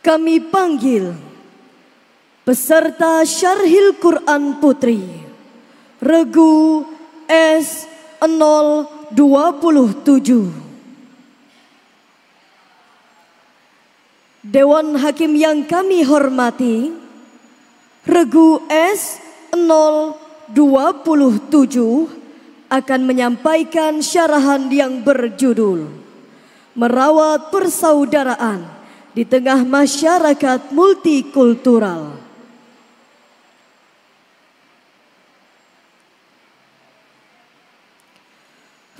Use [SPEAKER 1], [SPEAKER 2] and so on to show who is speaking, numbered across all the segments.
[SPEAKER 1] Kami panggil peserta Syarhil Quran Putri Regu S 027 Dewan Hakim yang kami hormati Regu S 027 akan menyampaikan syarahan yang berjudul Merawat Persaudaraan di tengah masyarakat multikultural.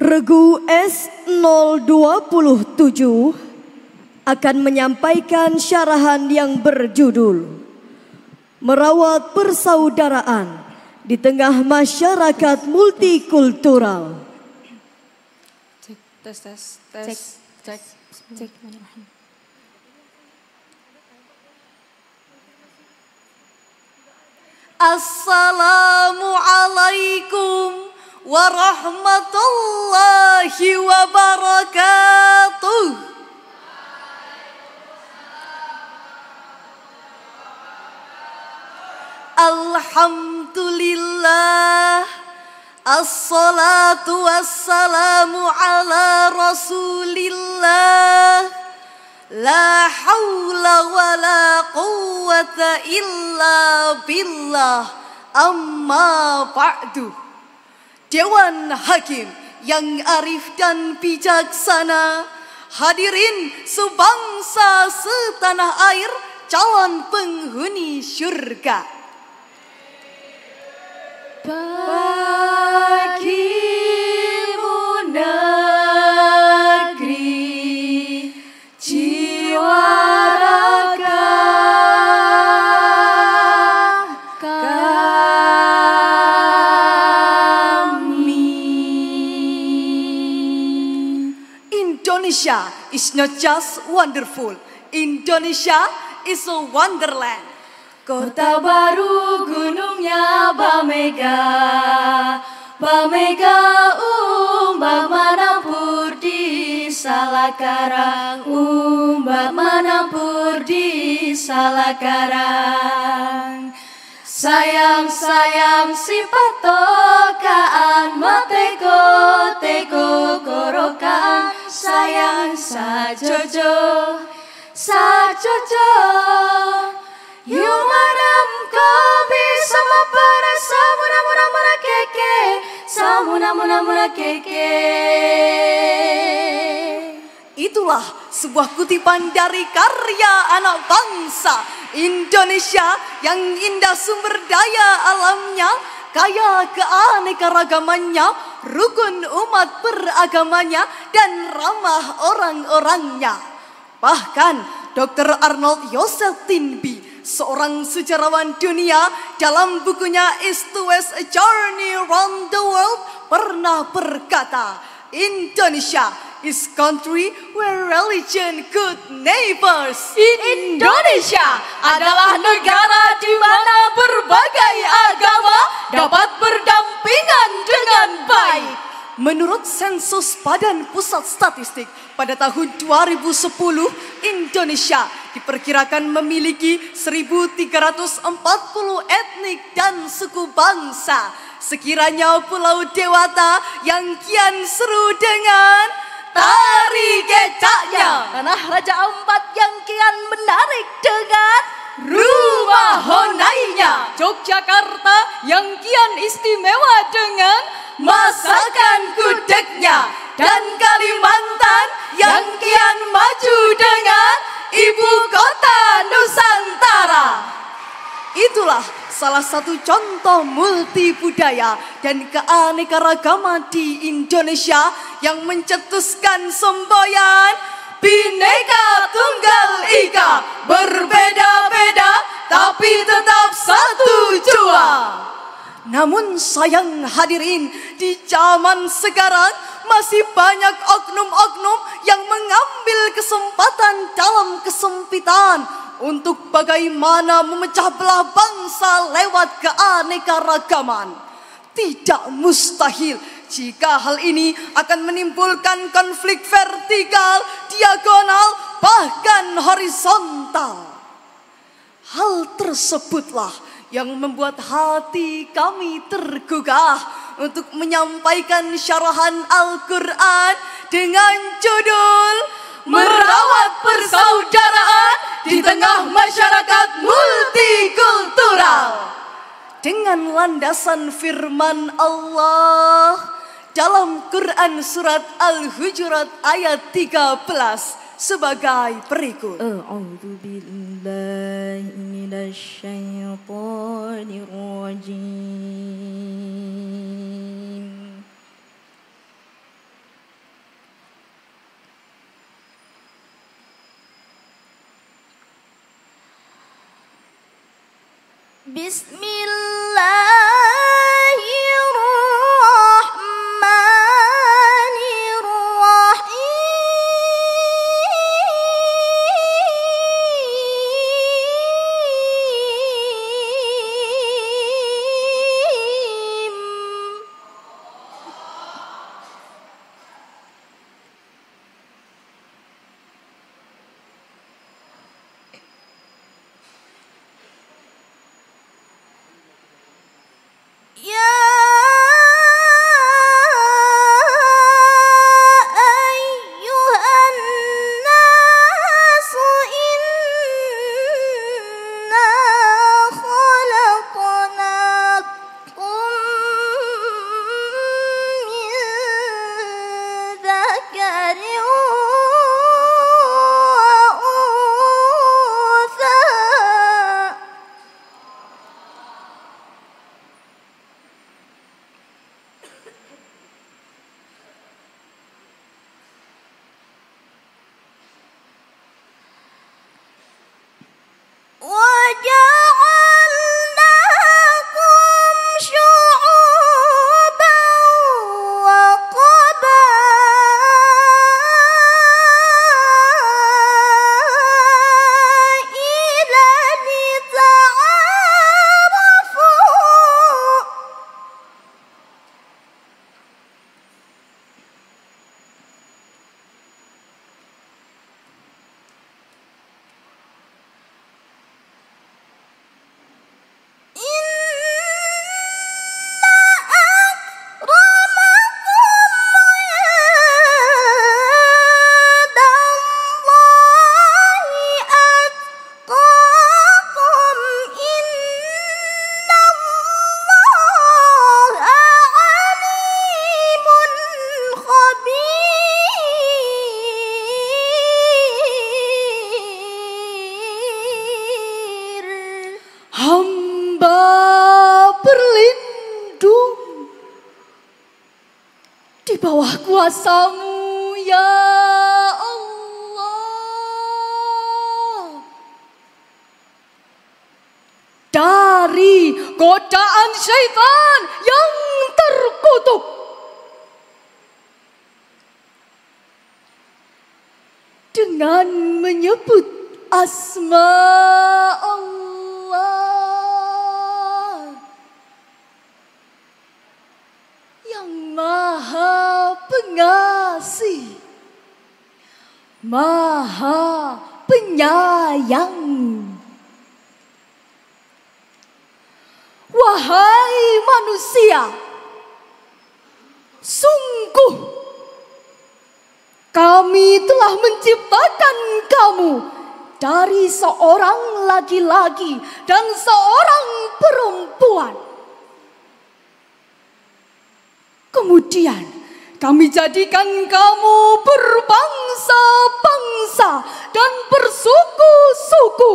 [SPEAKER 1] Regu S027 akan menyampaikan syarahan yang berjudul Merawat Persaudaraan di tengah masyarakat multikultural. Cek, tes, tes, tes, cek, cek. cek. Assalamualaikum warahmatullahi wabarakatuh. Alhamdulillah Assalatu wassalamu ala rasulillah La haula wa la quwata illa billah amma ba'du. Dewan Hakim yang arif dan bijaksana, hadirin sebangsa setanah air, calon penghuni syurga.
[SPEAKER 2] Bagi
[SPEAKER 1] is not just wonderful. Indonesia is a wonderland. Kota baru gunungnya
[SPEAKER 2] Bamega, Bamega umbak manampur di Salakara, umbak manampur
[SPEAKER 1] di Salakara. Sayang-sayang si patokaan mateko Jojo, sa Jojo,
[SPEAKER 2] madam kobi sama para sama muna muna keke, sama muna muna keke.
[SPEAKER 1] Itulah sebuah kutipan dari karya anak bangsa Indonesia yang indah sumber daya alamnya kaya keanekaragamannya, rukun umat beragamanya, dan ramah orang-orangnya. Bahkan Dr. Arnold Yosef Tinby, seorang sejarawan dunia dalam bukunya East to West A Journey Around the World pernah berkata, Indonesia is country where religion good neighbors. Indonesia adalah negara di mana berbagai agama dapat berdampingan dengan baik. Menurut sensus Badan Pusat Statistik pada tahun 2010, Indonesia diperkirakan memiliki 1.340 etnik dan suku bangsa. Sekiranya Pulau Dewata yang kian seru dengan tari kecaknya. Tanah Raja Ampat yang kian menarik dengan rumah honainya. Yogyakarta yang kian istimewa dengan masakan gudegnya. Dan Kalimantan yang kian maju dengan ibu kota Nusantara. Itulah salah satu contoh multibudaya dan keanekaragaman di Indonesia yang mencetuskan semboyan Bhinneka Tunggal Ika berbeda-beda tapi tetap satu jua. Namun sayang hadirin di zaman sekarang masih banyak oknum-oknum yang mengambil kesempatan dalam kesempitan untuk bagaimana memecah belah bangsa lewat keanekaragaman. Tidak mustahil jika hal ini akan menimbulkan konflik vertikal, diagonal, bahkan horizontal. Hal tersebutlah yang membuat hati kami tergugah untuk menyampaikan syarahan Al-Quran dengan judul merawat persaudaraan di tengah masyarakat multikultural. Dengan landasan firman Allah dalam Quran surat Al-Hujurat ayat 13 sebagai berikut. A'udhu
[SPEAKER 2] billahi بسم الله الرحمن bawah kuasamu ya Allah.
[SPEAKER 1] Dari godaan
[SPEAKER 2] syaitan yang terkutuk.
[SPEAKER 1] Dengan menyebut asma Maha Penyayang. Wahai manusia, sungguh kami telah menciptakan kamu dari seorang laki-laki dan seorang perempuan. Kemudian, kami jadikan kamu berbangsa-bangsa dan bersuku-suku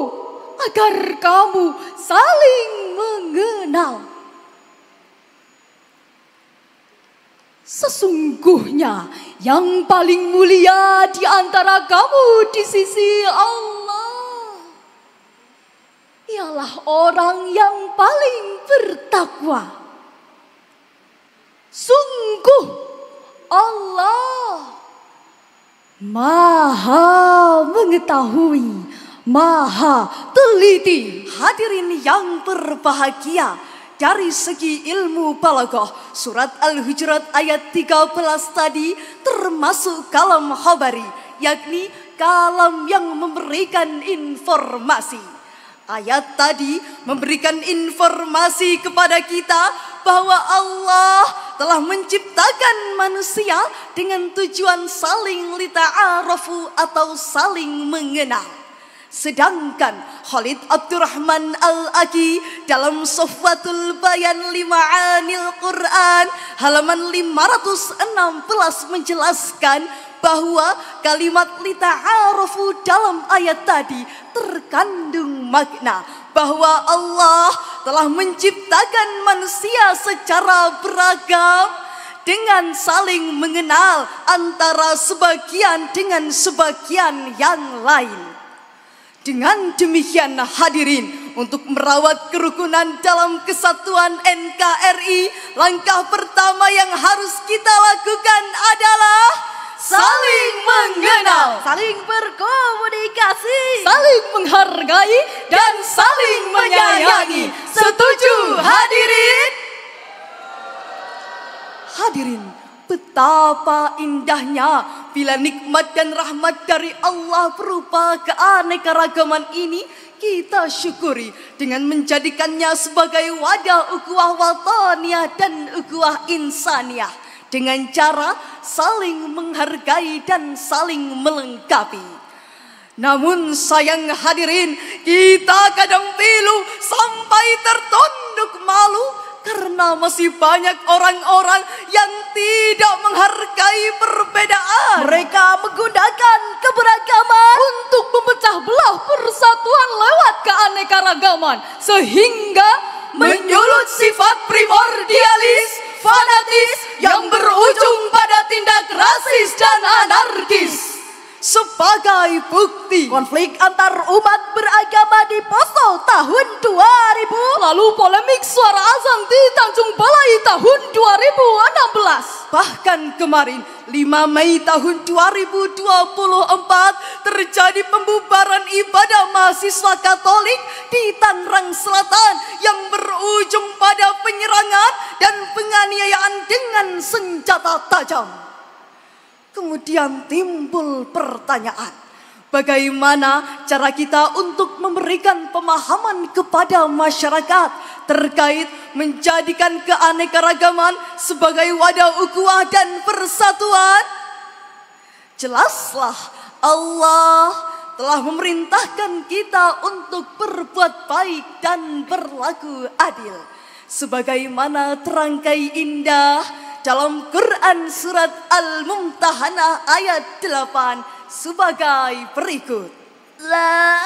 [SPEAKER 1] agar kamu saling mengenal. Sesungguhnya yang paling mulia di antara kamu di sisi Allah ialah orang yang paling bertakwa. Sungguh Allah Maha mengetahui, maha teliti. Hadirin yang berbahagia, dari segi ilmu balagoh, surat Al-Hujurat ayat 13 tadi termasuk kalam khabari, yakni kalam yang memberikan informasi. Ayat tadi memberikan informasi kepada kita bahwa Allah telah menciptakan manusia dengan tujuan saling lita'arafu atau saling mengenal. Sedangkan Khalid Abdurrahman Al-Aki dalam Sofwatul Bayan lima anil Quran halaman 516 menjelaskan bahwa kalimat lita'arafu dalam ayat tadi terkandung makna bahwa Allah telah menciptakan manusia secara beragam dengan saling mengenal antara sebagian dengan sebagian yang lain. Dengan demikian hadirin untuk merawat kerukunan dalam kesatuan NKRI, langkah pertama yang harus kita lakukan adalah saling mengenal, saling berkomunikasi, saling menghargai dan saling menyayangi. Setuju hadirin? Hadirin, betapa indahnya bila nikmat dan rahmat dari Allah berupa keanekaragaman ini kita syukuri dengan menjadikannya sebagai wadah ukuah wataniah dan ukuah insaniah dengan cara saling menghargai dan saling melengkapi. Namun sayang hadirin, kita kadang pilu sampai tertunduk malu karena masih banyak orang-orang yang tidak menghargai perbedaan. Mereka menggunakan keberagaman untuk memecah belah persatuan lewat keanekaragaman sehingga menyulut sifat primordialis fanatis yang berujung pada tindak rasis dan anarkis. Sebagai bukti konflik antar umat beragama di Poso tahun 2000 Lalu polemik suara azan di Tanjung Balai tahun 2016 Bahkan kemarin 5 Mei tahun 2024 terjadi pembubaran ibadah mahasiswa Katolik di Tangerang Selatan yang berujung pada penyerangan dan penganiayaan dengan senjata tajam. Kemudian timbul pertanyaan, bagaimana cara kita untuk memberikan pemahaman kepada masyarakat terkait menjadikan keanekaragaman sebagai wadah ukuah dan persatuan? Jelaslah Allah telah memerintahkan kita untuk berbuat baik dan berlaku adil. Sebagaimana terangkai indah dalam Quran Surat Al-Mumtahanah ayat 8 sebagai berikut. La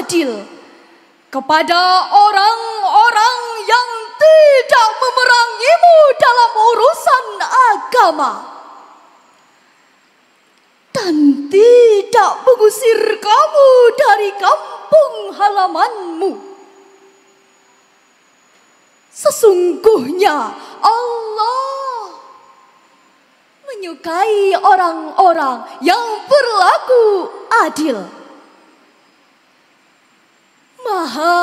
[SPEAKER 1] adil kepada orang-orang yang tidak memerangimu dalam urusan agama dan tidak mengusir kamu dari kampung halamanmu. Sesungguhnya Allah menyukai orang-orang yang berlaku adil. Maha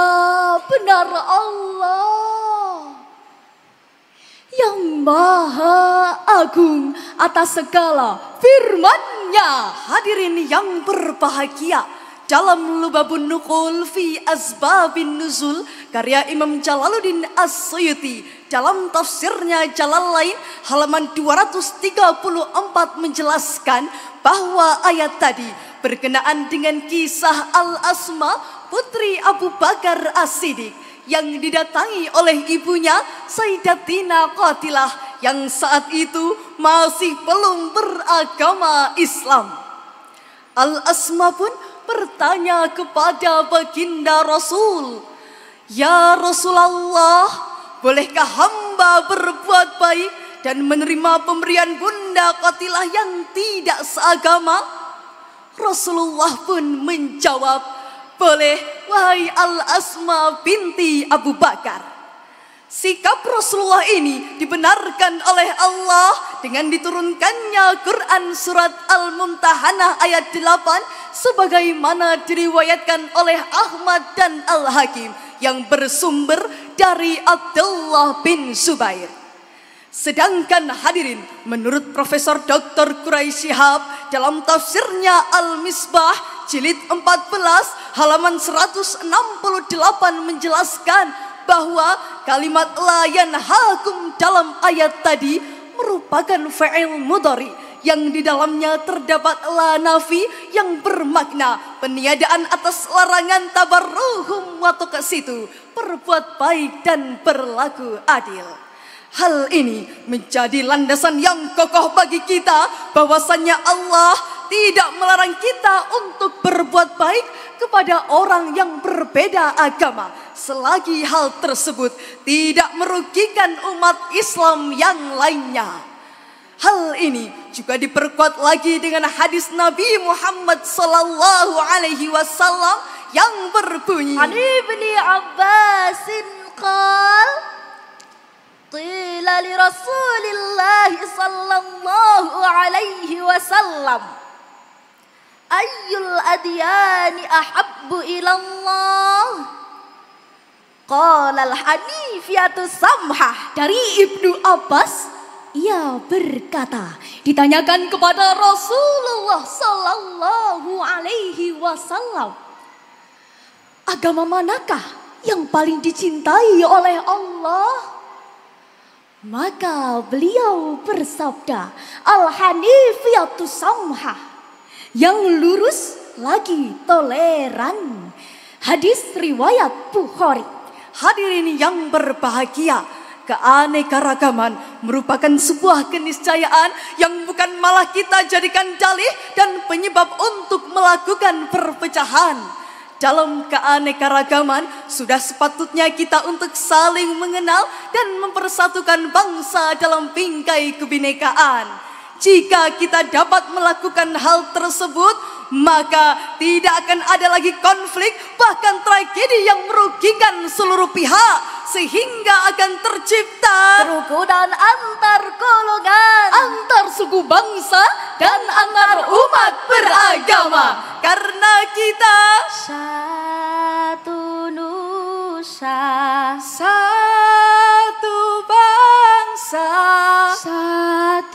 [SPEAKER 1] benar
[SPEAKER 2] Allah
[SPEAKER 1] yang maha agung atas segala firman-Nya. Hadirin yang berbahagia dalam Lubabun Nukul fi Asbabin Nuzul karya Imam Jalaluddin As-Suyuti dalam tafsirnya Jalal lain halaman 234 menjelaskan bahwa ayat tadi berkenaan dengan kisah Al-Asma putri Abu Bakar As-Siddiq yang didatangi oleh ibunya Sayyidatina Qatilah yang saat itu masih belum beragama Islam. Al-Asma pun bertanya kepada baginda Rasul, Ya Rasulullah, bolehkah hamba berbuat baik dan menerima pemberian bunda Qatilah yang tidak seagama? Rasulullah pun menjawab, boleh wahai Al-Asma binti Abu Bakar. Sikap Rasulullah ini dibenarkan oleh Allah dengan diturunkannya Quran surat Al-Mumtahanah ayat 8 sebagaimana diriwayatkan oleh Ahmad dan Al-Hakim yang bersumber dari Abdullah bin Zubair. Sedangkan hadirin, menurut Profesor Dr. Quraish Shihab dalam tafsirnya Al-Misbah jilid 14 halaman 168 menjelaskan bahwa kalimat layan hakum dalam ayat tadi merupakan fa'il mudhari yang di dalamnya terdapat la nafi yang bermakna peniadaan atas larangan tabarruhum wa situ perbuat baik dan berlaku adil. Hal ini menjadi landasan yang kokoh bagi kita bahwasanya Allah tidak melarang kita untuk berbuat baik kepada orang yang berbeda agama selagi hal tersebut tidak merugikan umat Islam yang lainnya. Hal ini juga diperkuat lagi dengan hadis Nabi Muhammad sallallahu alaihi wasallam yang berbunyi Abbasin qala قيل لرسول الله صلى الله عليه وسلم أي الأديان أحب إلى الله قال الحنيفية السمحة dari Ibnu Abbas ia berkata ditanyakan kepada Rasulullah Sallallahu Alaihi Wasallam agama manakah yang paling dicintai oleh Allah? Maka beliau bersabda, Al-Hanifiyatu Samha, yang lurus lagi toleran. Hadis riwayat Bukhari. Hadirin yang berbahagia, keanekaragaman merupakan sebuah keniscayaan yang bukan malah kita jadikan dalih dan penyebab untuk melakukan perpecahan dalam keanekaragaman, sudah sepatutnya kita untuk saling mengenal dan mempersatukan bangsa dalam bingkai kebinekaan. Jika kita dapat melakukan hal tersebut, maka tidak akan ada lagi konflik, bahkan tragedi yang merugikan seluruh pihak, sehingga akan tercipta kerukunan antar golongan, antar suku bangsa, dan antar umat beragama, karena kita satu
[SPEAKER 2] nusa, satu bangsa, satu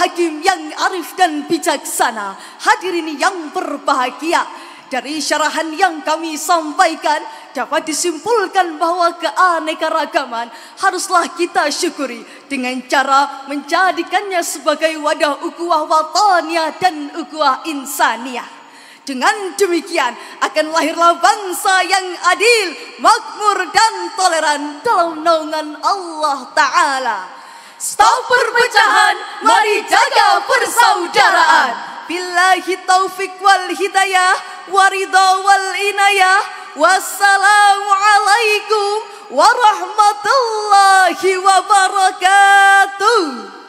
[SPEAKER 1] hakim yang arif dan bijaksana. Hadirin yang berbahagia, dari syarahan yang kami sampaikan dapat disimpulkan bahwa keanekaragaman haruslah kita syukuri dengan cara menjadikannya sebagai wadah ukuah watania dan ukuah insania. Dengan demikian akan lahirlah bangsa yang adil, makmur dan toleran dalam naungan Allah Ta'ala. Stop perpecahan, mari jaga persaudaraan. Billahi taufik wal hidayah, waridha wal inayah. Wassalamualaikum warahmatullahi wabarakatuh.